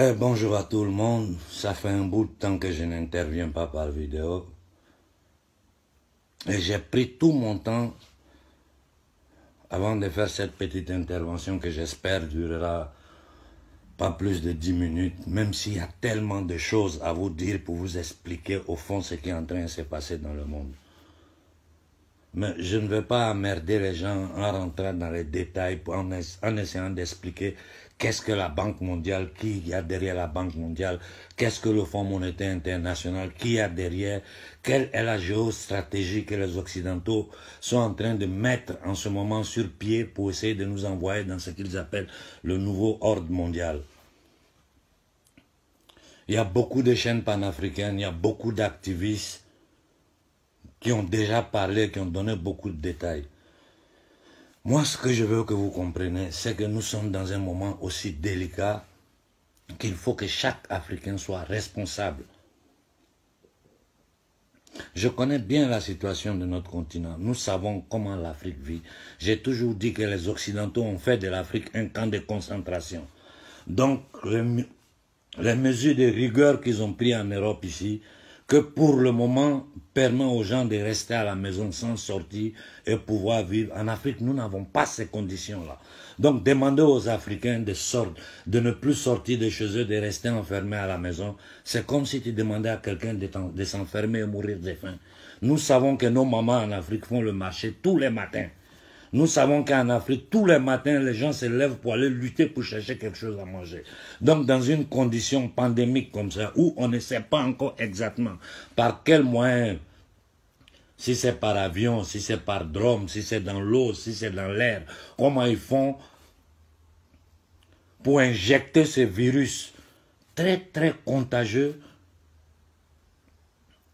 Eh, bonjour à tout le monde, ça fait un bout de temps que je n'interviens pas par vidéo. Et j'ai pris tout mon temps avant de faire cette petite intervention que j'espère durera pas plus de 10 minutes, même s'il y a tellement de choses à vous dire pour vous expliquer au fond ce qui est en train de se passer dans le monde. Mais je ne veux pas emmerder les gens en rentrant dans les détails, en, en essayant d'expliquer qu'est-ce que la Banque mondiale, qui y a derrière la Banque mondiale, qu'est-ce que le Fonds monétaire international, qui y a derrière, quelle est la géostratégie que les Occidentaux sont en train de mettre en ce moment sur pied pour essayer de nous envoyer dans ce qu'ils appellent le nouveau ordre mondial. Il y a beaucoup de chaînes panafricaines, il y a beaucoup d'activistes qui ont déjà parlé, qui ont donné beaucoup de détails. Moi, ce que je veux que vous compreniez, c'est que nous sommes dans un moment aussi délicat qu'il faut que chaque Africain soit responsable. Je connais bien la situation de notre continent. Nous savons comment l'Afrique vit. J'ai toujours dit que les Occidentaux ont fait de l'Afrique un camp de concentration. Donc, les, mesures de rigueur qu'ils ont prises en Europe ici, que pour le moment permet aux gens de rester à la maison sans sortir et pouvoir vivre. En Afrique, nous n'avons pas ces conditions-là. Donc, demander aux Africains de, sortir, de ne plus sortir de chez eux, de rester enfermés à la maison, c'est comme si tu demandais à quelqu'un de, s'enfermer et mourir de faim. Nous savons que nos mamans en Afrique font le marché tous les matins. Nous savons qu'en Afrique, tous les matins, les gens se lèvent pour aller lutter pour chercher quelque chose à manger. Donc, dans une condition pandémique comme ça, où on ne sait pas encore exactement par quel moyen, si c'est par avion, si c'est par drone, si c'est dans l'eau, si c'est dans l'air, comment ils font pour injecter ce virus très, très contagieux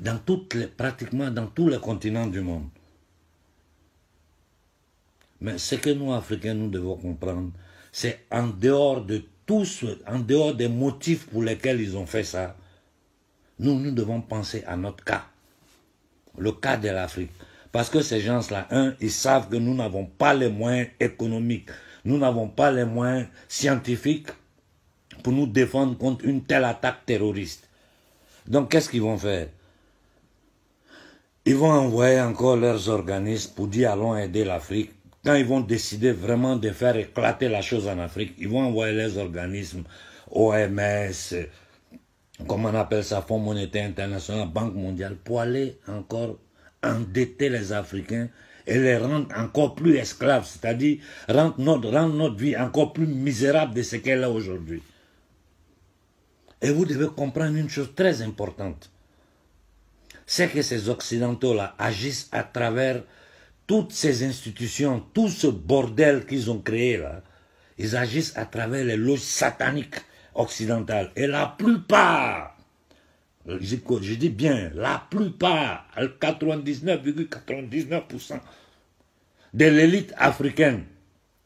dans toutes pratiquement dans tous les continents du monde. Mais ce que nous, Africains, nous devons comprendre, c'est en dehors de tous, en dehors des motifs pour lesquels ils ont fait ça, nous, nous devons penser à notre cas, le cas de l'Afrique. Parce que ces gens-là, un, ils savent que nous n'avons pas les moyens économiques, nous n'avons pas les moyens scientifiques pour nous défendre contre une telle attaque terroriste. Donc qu'est-ce qu'ils vont faire Ils vont envoyer encore leurs organismes pour dire allons aider l'Afrique quand ils vont décider vraiment de faire éclater la chose en Afrique, ils vont envoyer les organismes, OMS, comme on appelle ça, Fonds monétaire international, Banque mondiale, pour aller encore endetter les Africains et les rendre encore plus esclaves, c'est-à-dire rendre notre, rendre notre vie encore plus misérable de ce qu'elle est aujourd'hui. Et vous devez comprendre une chose très importante, c'est que ces Occidentaux-là agissent à travers toutes ces institutions, tout ce bordel qu'ils ont créé là, ils agissent à travers les loges sataniques occidentales. Et la plupart, je, dis bien, la plupart, 99,99% de l'élite africaine,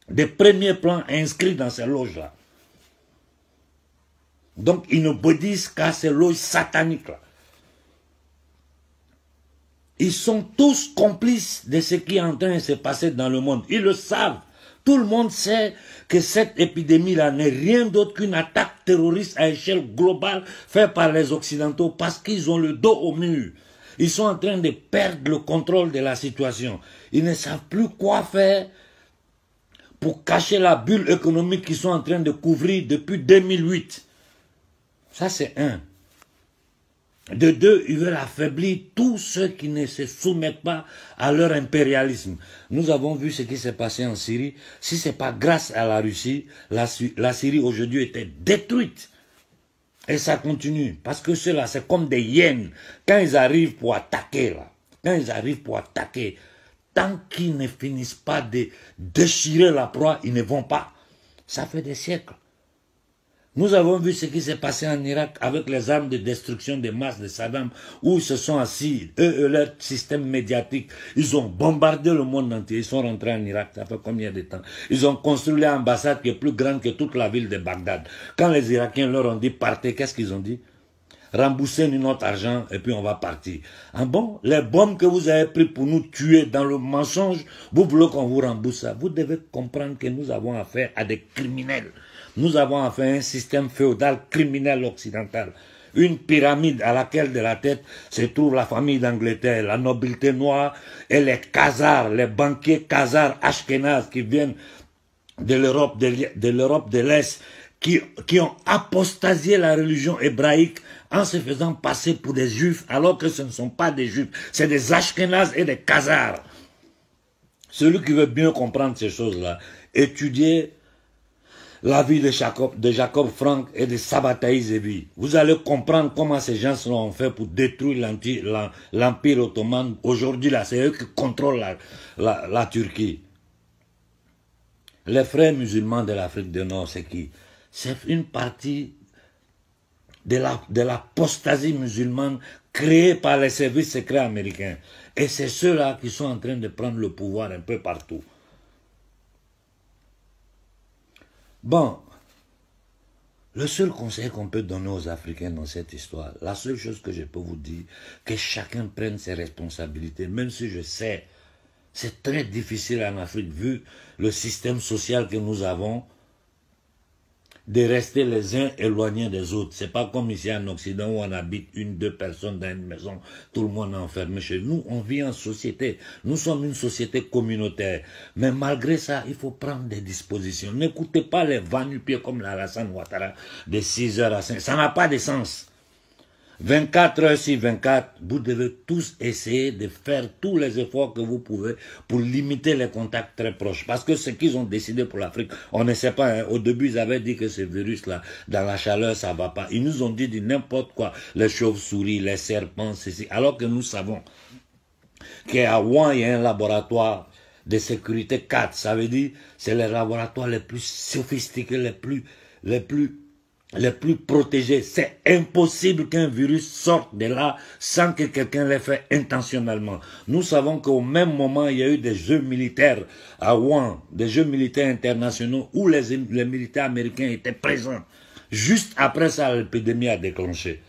des premiers plans inscrits dans ces loges-là. Donc ils ne bodissent qu'à ces loges sataniques-là. Ils sont tous complices de ce qui est en train de se passer dans le monde. Ils le savent. Tout le monde sait que cette épidémie-là n'est rien d'autre qu'une attaque terroriste à échelle globale faite par les Occidentaux parce qu'ils ont le dos au mur. Ils sont en train de perdre le contrôle de la situation. Ils ne savent plus quoi faire pour cacher la bulle économique qu'ils sont en train de couvrir depuis 2008. Ça, c'est un. De deux, ils veulent affaiblir tous ceux qui ne se soumettent pas à leur impérialisme. Nous avons vu ce qui s'est passé en Syrie. Si ce n'est pas grâce à la Russie, la, la Syrie aujourd'hui était détruite. Et ça continue. Parce que cela, c'est comme des hyènes. Quand ils arrivent pour attaquer, là, quand ils arrivent pour attaquer, tant qu'ils ne finissent pas de déchirer la proie, ils ne vont pas. Ça fait des siècles. Nous avons vu ce qui s'est passé en Irak avec les armes de destruction des masses de Saddam, où se sont assis, eux, leur système médiatique. Ils ont bombardé le monde entier. Ils sont rentrés en Irak, ça fait combien de temps Ils ont construit l'ambassade qui est plus grande que toute la ville de Bagdad. Quand les Irakiens leur ont dit partez, qu'est-ce qu'ils ont dit Remboursez-nous notre argent et puis on va partir. Ah bon Les bombes que vous avez prises pour nous tuer dans le mensonge, vous voulez qu'on vous rembourse ça. Vous devez comprendre que nous avons affaire à des criminels nous avons enfin un système féodal criminel occidental. Une pyramide à laquelle de la tête se trouve la famille d'Angleterre, la nobilité noire et les khazars, les banquiers khazars Ashkenaz, qui viennent de l'Europe de l'Est qui, qui, ont apostasié la religion hébraïque en se faisant passer pour des juifs, alors que ce ne sont pas des juifs, c'est des Ashkenaz et des khazars. Celui qui veut bien comprendre ces choses-là, étudier la vie de Jacob, de Jacob Frank et de Sabbatai Zevi. Vous allez comprendre comment ces gens ont fait pour détruire l'Empire ottoman. Aujourd'hui, là, c'est eux qui contrôlent la, Turquie. Les frères musulmans de l'Afrique du Nord, c'est qui C'est une partie de l'apostasie la, musulmane créée par les services secrets américains. Et c'est ceux-là qui sont en train de prendre le pouvoir un peu partout. Bon, le seul conseil qu'on peut donner aux Africains dans cette histoire, la seule chose que je peux vous dire, que chacun prenne ses responsabilités, même si je sais, c'est très difficile en Afrique, vu le système social que nous avons, de rester les uns éloignés des autres. C'est pas comme ici en Occident où on habite une, deux personnes dans une maison, tout le monde est enfermé chez nous. On vit en société. Nous sommes une société communautaire. Mais malgré ça, il faut prendre des dispositions. N'écoutez pas les vannes pieds comme la Rassane Ouattara de 6 heures à 5. Ça n'a pas de sens. 24 heures si 24, vous devez tous essayer de faire tous les efforts que vous pouvez pour limiter les contacts très proches. Parce que ce qu'ils ont décidé pour l'Afrique, on ne sait pas. Hein. Au début, ils avaient dit que ce virus-là, dans la chaleur, ça va pas. Ils nous ont dit n'importe quoi. Les chauves-souris, les serpents, ceci. Alors que nous savons qu'à Wuhan, il y a un laboratoire de sécurité 4. Ça veut dire c'est les laboratoires les plus sophistiqués, les plus, les plus les plus protégés. C'est impossible qu'un virus sorte de là sans que quelqu'un l'ait fait intentionnellement. Nous savons qu'au même moment, il y a eu des jeux militaires à Wuhan, des jeux militaires internationaux où les, les militaires américains étaient présents. Juste après ça, l'épidémie a déclenché.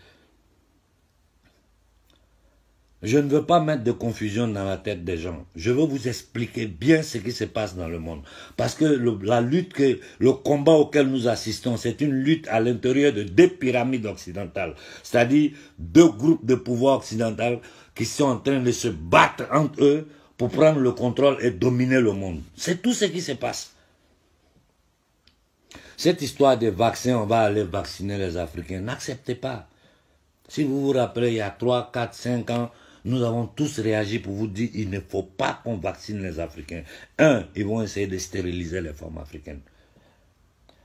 Je ne veux pas mettre de confusion dans la tête des gens. Je veux vous expliquer bien ce qui se passe dans le monde. Parce que la lutte, le combat auquel nous assistons, c'est une lutte à l'intérieur de deux pyramides occidentales. C'est-à-dire deux groupes de pouvoir occidentaux qui sont en train de se battre entre eux pour prendre le contrôle et dominer le monde. C'est tout ce qui se passe. Cette histoire des vaccins, on va aller vacciner les Africains, n'acceptez pas. Si vous vous rappelez, il y a 3, 4, 5 ans, nous avons tous réagi pour vous dire il ne faut pas qu'on vaccine les Africains. Un, ils vont essayer de stériliser les femmes africaines.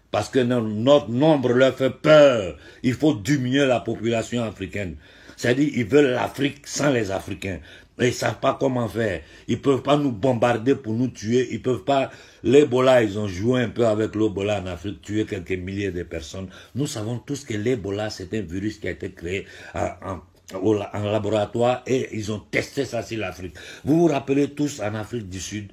Parce que notre nombre leur fait peur. Il faut diminuer la population africaine. C'est-à-dire, ils veulent l'Afrique sans les Africains. Ils ne savent pas comment faire. Ils ne peuvent pas nous bombarder pour nous tuer. Ils ne peuvent pas... L'Ebola, ils ont joué un peu avec l'Ebola en Afrique, tuer quelques milliers de personnes. Nous savons tous que l'Ebola, c'est un virus qui a été créé en, en laboratoire et ils ont testé ça sur l'Afrique. Vous vous rappelez tous en Afrique du Sud,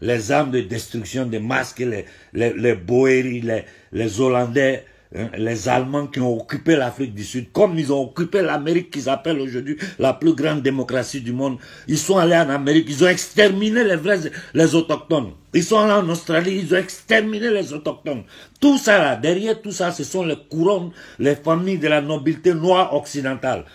les armes de destruction des masques, les, les, les les, les Hollandais, Hein, les Allemands qui ont occupé l'Afrique du Sud, comme ils ont occupé l'Amérique qu'ils appellent aujourd'hui la plus grande démocratie du monde. Ils sont allés en Amérique, ils ont exterminé les vrais, les autochtones. Ils sont allés en Australie, ils ont exterminé les autochtones. Tout ça derrière tout ça, ce sont les couronnes, les familles de la nobilité noire occidentale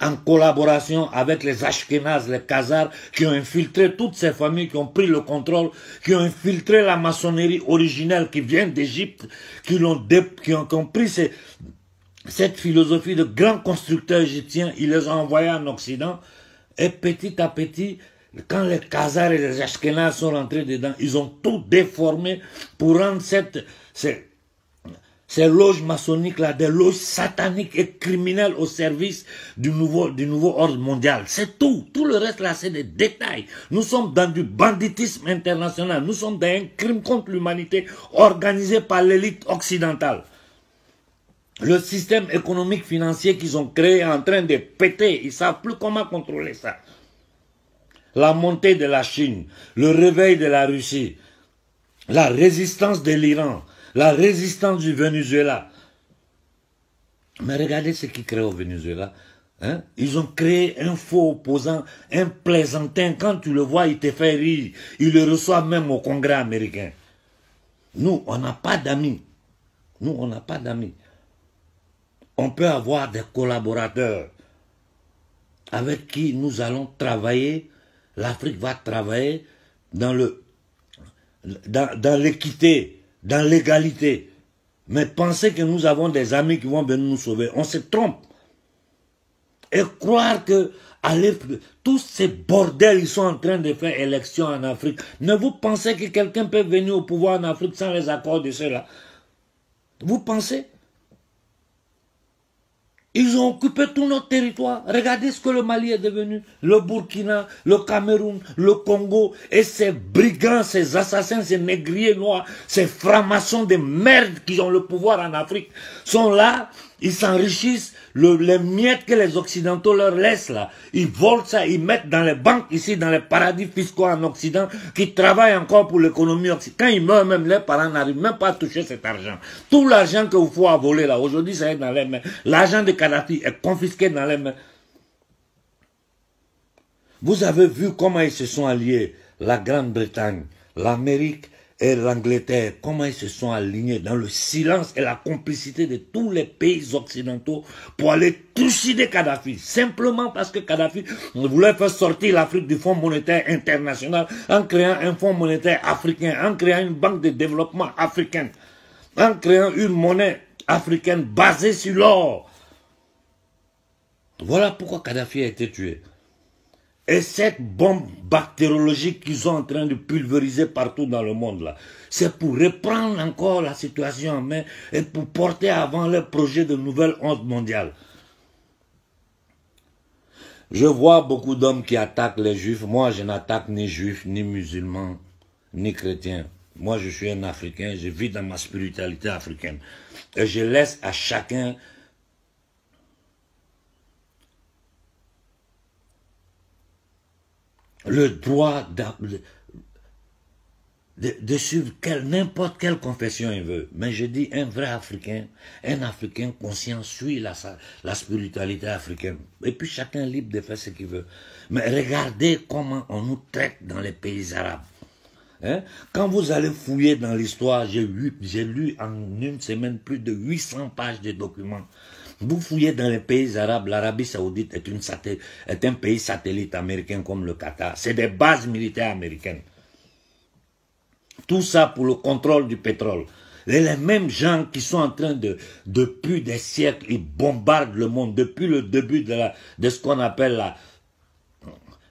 en collaboration avec les Ashkenaz, les Khazars, qui ont infiltré toutes ces familles, qui ont pris le contrôle, qui ont infiltré la maçonnerie originelle qui vient d'Égypte, qui, qui ont compris cette philosophie de grands constructeurs égyptiens, ils les ont envoyés en Occident, et petit à petit, quand les Khazars et les Ashkenazes sont rentrés dedans, ils ont tout déformé pour rendre cette, cette ces loges maçonniques là, des loges sataniques et criminelles au service du nouveau, du nouveau ordre mondial. C'est tout. Tout le reste là, c'est des détails. Nous sommes dans du banditisme international. Nous sommes dans un crime contre l'humanité organisé par l'élite occidentale. Le système économique financier qu'ils ont créé est en train de péter. Ils ne savent plus comment contrôler ça. La montée de la Chine, le réveil de la Russie, la résistance de l'Iran, la résistance du Venezuela. Mais regardez ce qu'ils créent au Venezuela. Hein. Ils ont créé un faux opposant, un plaisantin. Quand tu le vois, il te fait rire. Il le reçoit même au Congrès américain. Nous, on n'a pas d'amis. Nous, on n'a pas d'amis. On peut avoir des collaborateurs avec qui nous allons travailler. L'Afrique va travailler dans l'équité. Dans, dans l'égalité. Mais penser que nous avons des amis qui vont venir nous sauver, on se trompe. Et croire que tous ces bordels, ils sont en train de faire élection en Afrique. Ne vous pensez que quelqu'un peut venir au pouvoir en Afrique sans les accords de ceux-là. Vous pensez ils ont occupé tout notre territoire. Regardez ce que le Mali est devenu, le Burkina, le Cameroun, le Congo, et ces brigands, ces assassins, ces négriers noirs, ces francs-maçons de merde qui ont le pouvoir en Afrique sont là ils s'enrichissent, les miettes que les Occidentaux leur laissent là, ils volent ça, ils mettent dans les banques ici, dans les paradis fiscaux en Occident, qui travaillent encore pour l'économie occidentale. Quand ils meurent, même les parents n'arrivent même pas à toucher cet argent. Tout l'argent que vous faut voler là, aujourd'hui, ça est dans les mains. L'argent de Kadhafi est confisqué dans les mains. Vous avez vu comment ils se sont alliés, la Grande-Bretagne, l'Amérique, et l'Angleterre, comment ils se sont alignés dans le silence et la complicité de tous les pays occidentaux pour aller tuer Kadhafi, simplement parce que Kadhafi voulait faire sortir l'Afrique du Fonds monétaire international en créant un fonds monétaire africain, en créant une banque de développement africaine, en créant une monnaie africaine basée sur l'or. Voilà pourquoi Kadhafi a été tué. Et cette bombe bactériologique qu'ils sont en train de pulvériser partout dans le monde, là, c'est pour reprendre encore la situation en main et pour porter avant le projet de nouvelle honte mondiale. Je vois beaucoup d'hommes qui attaquent les juifs. Moi, je n'attaque ni juifs, ni musulmans, ni chrétiens. Moi, je suis un Africain, je vis dans ma spiritualité africaine. Et je laisse à chacun le droit de, de, suivre n'importe quelle confession il veut. Mais je dis, un vrai Africain, un Africain conscient suit la, la spiritualité africaine. Et puis chacun libre de faire ce qu'il veut. Mais regardez comment on nous traite dans les pays arabes. Hein? Quand vous allez fouiller dans l'histoire, j'ai lu, lu en une semaine plus de 800 pages de documents vous fouillez dans les pays arabes, l'Arabie saoudite est, un pays satellite américain comme le Qatar. C'est des bases militaires américaines. Tout ça pour le contrôle du pétrole. Les, les mêmes gens qui sont en train de, depuis des siècles, ils bombardent le monde, depuis le début de, ce qu'on appelle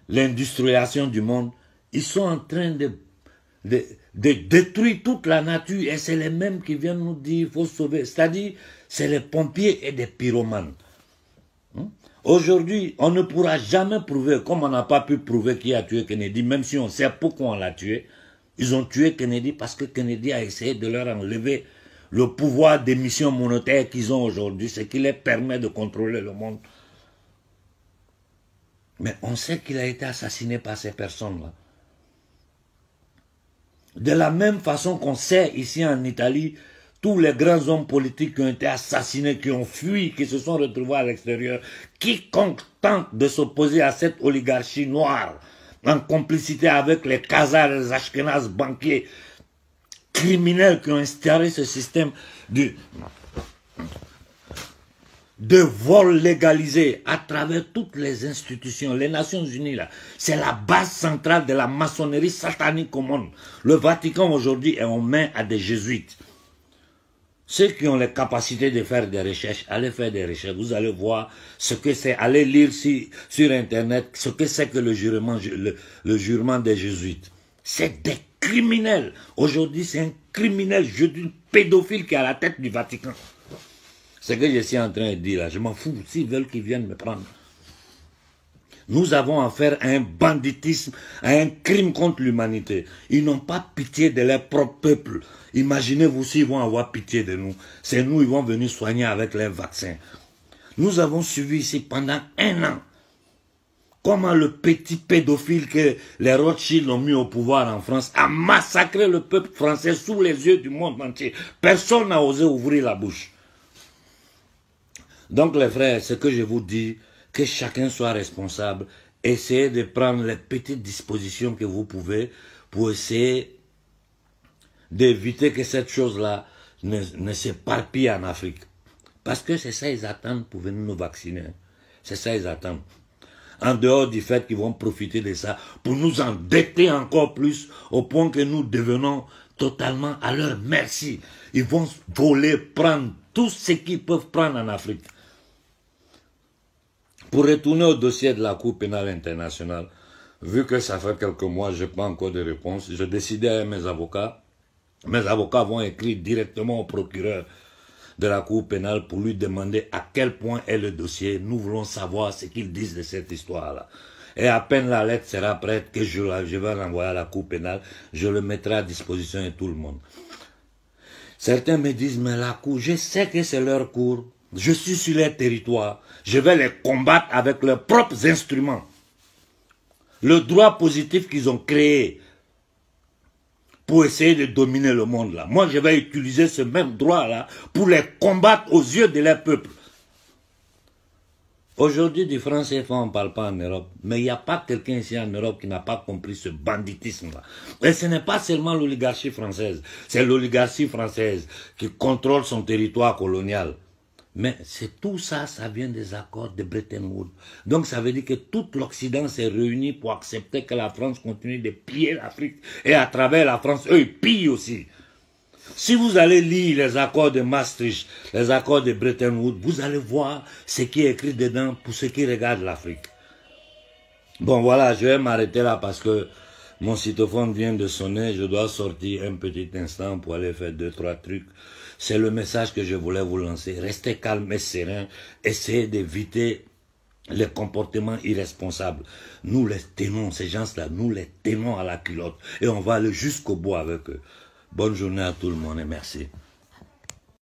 l'industrialisation du monde, ils sont en train de, de, de détruire toute la nature et c'est les mêmes qui viennent nous dire qu'il faut sauver. C'est-à-dire, c'est les pompiers et des pyromanes. Hmm? Aujourd'hui, on ne pourra jamais prouver, comme on n'a pas pu prouver qui a tué Kennedy, même si on sait pourquoi on l'a tué. Ils ont tué Kennedy parce que Kennedy a essayé de leur enlever le pouvoir missions monétaire qu'ils ont aujourd'hui, ce qui les permet de contrôler le monde. Mais on sait qu'il a été assassiné par ces personnes-là. De la même façon qu'on sait ici en Italie tous les grands hommes politiques qui ont été assassinés, qui ont fui, qui se sont retrouvés à l'extérieur, quiconque tente de s'opposer à cette oligarchie noire, en complicité avec les Khazars, les Ashkenaz banquiers, criminels qui ont instauré ce système de, de vol légalisé à travers toutes les institutions. Les Nations Unies, c'est la base centrale de la maçonnerie satanique au monde. Le Vatican aujourd'hui est en main à des jésuites. Ceux qui ont les capacités de faire des recherches, allez faire des recherches. Vous allez voir ce que c'est. Allez lire sur, Internet ce que c'est que le jurement, jurement des jésuites. C'est des criminels. Aujourd'hui, c'est un criminel, je dis pédophile qui est à la tête du Vatican. Ce que je suis en train de dire là, je m'en fous. S'ils veulent qu'ils viennent me prendre. Nous avons affaire à un banditisme, à un crime contre l'humanité. Ils n'ont pas pitié de leur propre peuple. Imaginez-vous s'ils vont avoir pitié de nous. C'est nous, ils vont venir soigner avec les vaccins. Nous avons suivi ici pendant un an comment le petit pédophile que les Rothschilds ont mis au pouvoir en France a massacré le peuple français sous les yeux du monde entier. Personne n'a osé ouvrir la bouche. Donc les frères, ce que je vous dis, que chacun soit responsable. Essayez de prendre les petites dispositions que vous pouvez pour essayer d'éviter que cette chose-là ne, ne s'éparpille en Afrique. Parce que c'est ça ils attendent pour venir nous vacciner. C'est ça ils attendent. En dehors du fait qu'ils vont profiter de ça pour nous endetter encore plus au point que nous devenons totalement à leur merci. Ils vont voler, prendre tout ce qu'ils peuvent prendre en Afrique pour retourner au dossier de la Cour pénale internationale, vu que ça fait quelques mois, je n'ai pas encore de réponse, j'ai décidé avec mes avocats, mes avocats vont écrire directement au procureur de la Cour pénale pour lui demander à quel point est le dossier. Nous voulons savoir ce qu'ils disent de cette histoire-là. Et à peine la lettre sera prête, que je, je vais l'envoyer à la Cour pénale, je le mettrai à disposition de tout le monde. Certains me disent, mais la Cour, je sais que c'est leur Cour, je suis sur leur territoire. Je vais les combattre avec leurs propres instruments. Le droit positif qu'ils ont créé pour essayer de dominer le monde là. Moi, je vais utiliser ce même droit là pour les combattre aux yeux de leur peuple. Aujourd'hui, du français, on ne parle pas en Europe. Mais il n'y a pas quelqu'un ici en Europe qui n'a pas compris ce banditisme-là. Et ce n'est pas seulement l'oligarchie française. C'est l'oligarchie française qui contrôle son territoire colonial. Mais c'est tout ça, ça vient des accords de Bretton Woods. Donc ça veut dire que tout l'Occident s'est réuni pour accepter que la France continue de piller l'Afrique. Et à travers la France, eux, ils pillent aussi. Si vous allez lire les accords de Maastricht, les accords de Bretton Woods, vous allez voir ce qui est écrit dedans pour ceux qui regardent l'Afrique. Bon, voilà, je vais m'arrêter là parce que mon cytophone vient de sonner. Je dois sortir un petit instant pour aller faire deux, trois trucs. C'est le message que je voulais vous lancer. Restez calme et serein. Essayez d'éviter les comportements irresponsables. Nous les tenons, ces gens-là, nous les tenons à la culotte. Et on va aller jusqu'au bout avec eux. Bonne journée à tout le monde et merci.